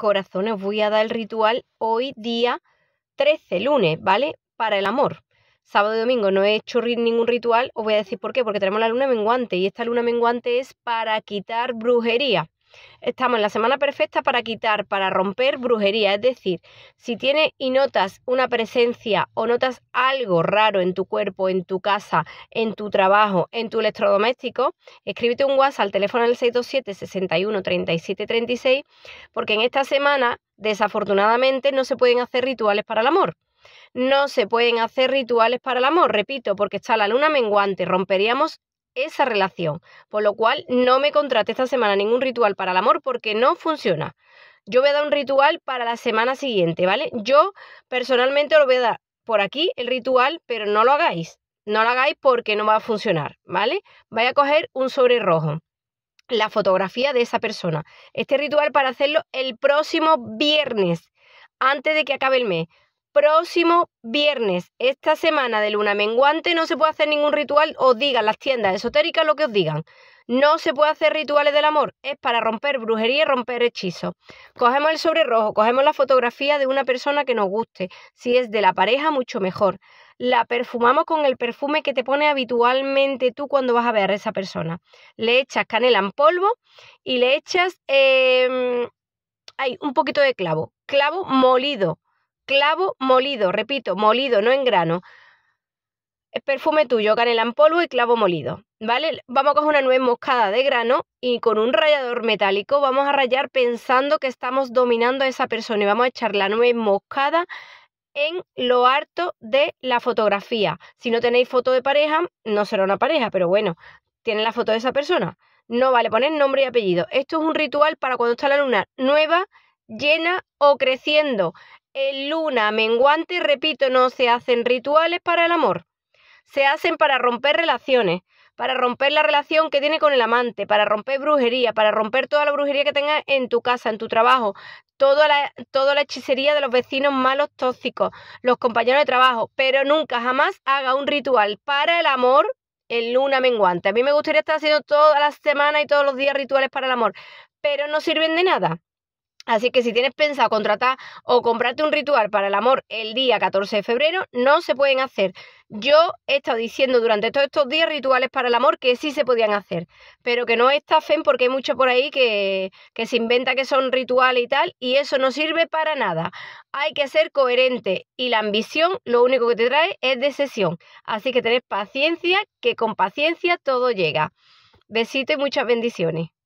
corazón, os voy a dar el ritual hoy día 13, lunes, ¿vale? Para el amor. Sábado y domingo no he hecho ningún ritual, os voy a decir por qué, porque tenemos la luna menguante y esta luna menguante es para quitar brujería. Estamos en la semana perfecta para quitar, para romper brujería. Es decir, si tienes y notas una presencia o notas algo raro en tu cuerpo, en tu casa, en tu trabajo, en tu electrodoméstico, escríbete un WhatsApp al teléfono del 627 61 porque en esta semana, desafortunadamente, no se pueden hacer rituales para el amor. No se pueden hacer rituales para el amor, repito, porque está la luna menguante, romperíamos esa relación. Por lo cual, no me contrate esta semana ningún ritual para el amor porque no funciona. Yo voy a dar un ritual para la semana siguiente, ¿vale? Yo personalmente lo voy a dar por aquí el ritual, pero no lo hagáis. No lo hagáis porque no va a funcionar, ¿vale? Voy a coger un sobre rojo, la fotografía de esa persona. Este ritual para hacerlo el próximo viernes, antes de que acabe el mes próximo viernes, esta semana de luna menguante, no se puede hacer ningún ritual, os digan las tiendas esotéricas lo que os digan. No se puede hacer rituales del amor, es para romper brujería y romper hechizos. Cogemos el sobre rojo, cogemos la fotografía de una persona que nos guste, si es de la pareja mucho mejor. La perfumamos con el perfume que te pone habitualmente tú cuando vas a ver a esa persona. Le echas canela en polvo y le echas hay em, un poquito de clavo, clavo molido clavo molido, repito, molido, no en grano. Es perfume tuyo, canela en polvo y clavo molido, ¿vale? Vamos a coger una nueva moscada de grano y con un rallador metálico vamos a rayar pensando que estamos dominando a esa persona y vamos a echar la nueva moscada en lo harto de la fotografía. Si no tenéis foto de pareja, no será una pareja, pero bueno, tienen la foto de esa persona. No vale poner nombre y apellido. Esto es un ritual para cuando está la luna nueva llena o creciendo. En luna menguante, repito, no se hacen rituales para el amor. Se hacen para romper relaciones, para romper la relación que tiene con el amante, para romper brujería, para romper toda la brujería que tengas en tu casa, en tu trabajo, toda la, toda la hechicería de los vecinos malos tóxicos, los compañeros de trabajo, pero nunca jamás haga un ritual para el amor en luna menguante. A mí me gustaría estar haciendo todas las semanas y todos los días rituales para el amor, pero no sirven de nada. Así que si tienes pensado contratar o comprarte un ritual para el amor el día 14 de febrero, no se pueden hacer. Yo he estado diciendo durante todos estos días rituales para el amor que sí se podían hacer, pero que no estafen porque hay mucho por ahí que, se inventa que son rituales y tal, y eso no sirve para nada. Hay que ser coherente y la ambición lo único que te trae es decepción. Así que tenés paciencia, que con paciencia todo llega. Besito y muchas bendiciones.